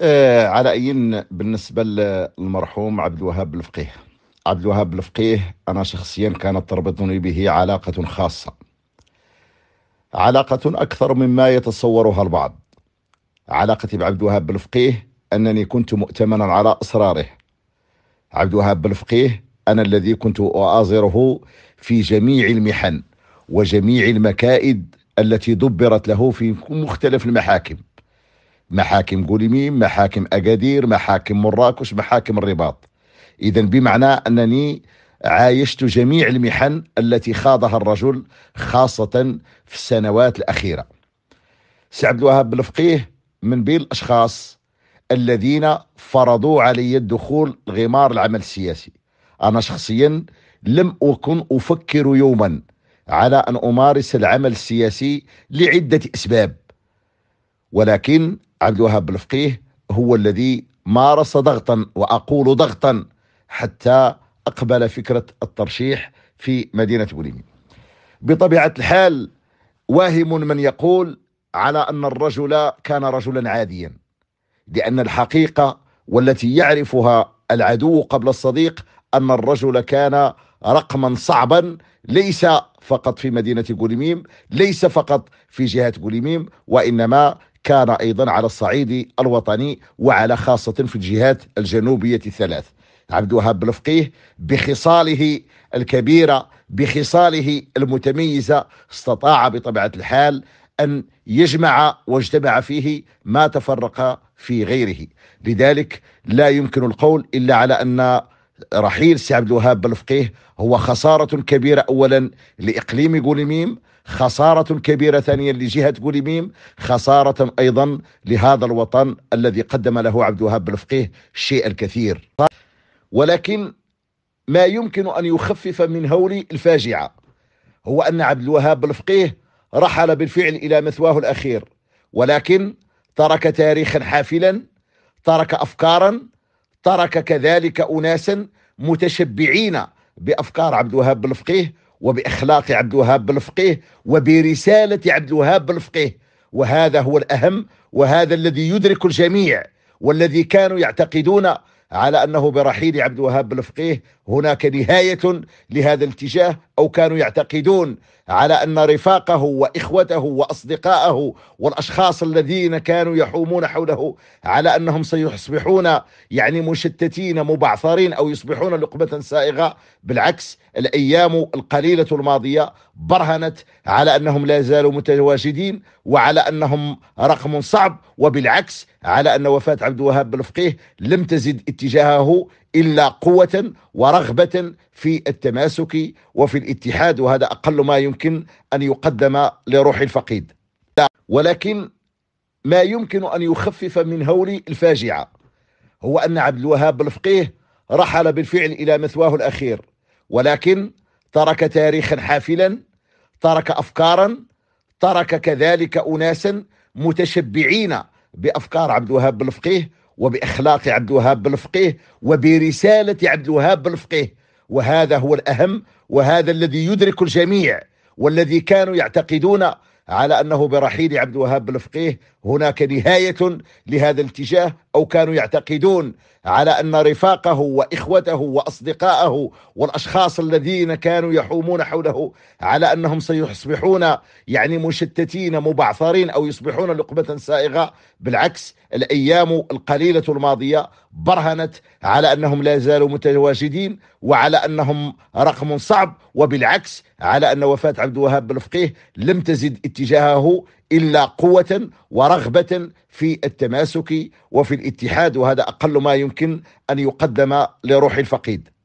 آه على أي بالنسبة للمرحوم عبد الوهاب الفقيه عبد الوهاب الفقيه أنا شخصيا كانت تربطني به علاقة خاصة علاقة أكثر مما يتصورها البعض علاقتي بعبد الوهاب الفقيه أنني كنت مؤتمنا على أسراره عبد الوهاب الفقيه أنا الذي كنت أؤازره في جميع المحن وجميع المكائد التي دبرت له في مختلف المحاكم محاكم قوليميم محاكم أكادير محاكم مراكش محاكم الرباط إذا بمعنى أنني عايشت جميع المحن التي خاضها الرجل خاصة في السنوات الأخيرة سي عبد الوهاب بالفقيه من بين الأشخاص الذين فرضوا علي الدخول غمار العمل السياسي أنا شخصيا لم أكن أفكر يوما على أن أمارس العمل السياسي لعدة أسباب ولكن عبد الوهاب الفقيه هو الذي مارس ضغطا واقول ضغطا حتى اقبل فكره الترشيح في مدينه بوليمي. بطبيعه الحال واهم من يقول على ان الرجل كان رجلا عاديا لان الحقيقه والتي يعرفها العدو قبل الصديق ان الرجل كان رقما صعبا ليس فقط في مدينه غوليميم ليس فقط في جهه غوليميم وانما كان أيضا على الصعيد الوطني وعلى خاصة في الجهات الجنوبية الثلاث عبد الوهاب بن فقيه بخصاله الكبيرة بخصاله المتميزة استطاع بطبيعة الحال أن يجمع واجتمع فيه ما تفرق في غيره لذلك لا يمكن القول إلا على أن رحيل سي عبد الوهاب بلفقيه هو خسارة كبيرة أولا لإقليم قوليميم خسارة كبيرة ثانيا لجهة قوليميم خسارة أيضا لهذا الوطن الذي قدم له عبد الوهاب بلفقيه الشيء الكثير ولكن ما يمكن أن يخفف من هول الفاجعة هو أن عبد الوهاب بلفقيه رحل بالفعل إلى مثواه الأخير ولكن ترك تاريخا حافلا ترك أفكارا ترك كذلك أناسا متشبعين بافكار عبد الوهاب بن الفقيه وباخلاق عبد الوهاب بن الفقيه وبرساله عبد الوهاب بن الفقيه وهذا هو الاهم وهذا الذي يدرك الجميع والذي كانوا يعتقدون على انه برحيل عبد الوهاب بن الفقيه هناك نهايه لهذا الاتجاه أو كانوا يعتقدون على أن رفاقه وإخوته وأصدقائه والأشخاص الذين كانوا يحومون حوله على أنهم سيصبحون يعني مشتتين مبعثرين أو يصبحون لقمة سائغة بالعكس الأيام القليلة الماضية برهنت على أنهم لا زالوا متواجدين وعلى أنهم رقم صعب وبالعكس على أن وفاة عبد الوهاب بالفقيه لم تزد اتجاهه إلا قوة ورغبة في التماسك وفي الاتحاد وهذا أقل ما يمكن أن يقدم لروح الفقيد ولكن ما يمكن أن يخفف من هول الفاجعة هو أن عبد الوهاب الفقيه رحل بالفعل إلى مثواه الأخير ولكن ترك تاريخا حافلا ترك أفكارا ترك كذلك أناسا متشبعين بأفكار عبد الوهاب الفقيه وبإخلاق عبد الوهاب بالفقيه وبرسالة عبد الوهاب بالفقيه وهذا هو الأهم وهذا الذي يدرك الجميع والذي كانوا يعتقدون على أنه برحيل عبد الوهاب بالفقيه هناك نهاية لهذا الاتجاه أو كانوا يعتقدون على أن رفاقه وإخوته وأصدقائه والأشخاص الذين كانوا يحومون حوله على أنهم سيصبحون يعني مشتتين مبعثرين أو يصبحون لقمة سائغة بالعكس الأيام القليلة الماضية برهنت على أنهم لا زالوا متواجدين وعلى أنهم رقم صعب وبالعكس على أن وفاة عبد الوهاب بالفقيه لم تزد اتجاهه إلا قوة ورغبة في التماسك وفي الاتحاد وهذا أقل ما يمكن أن يقدم لروح الفقيد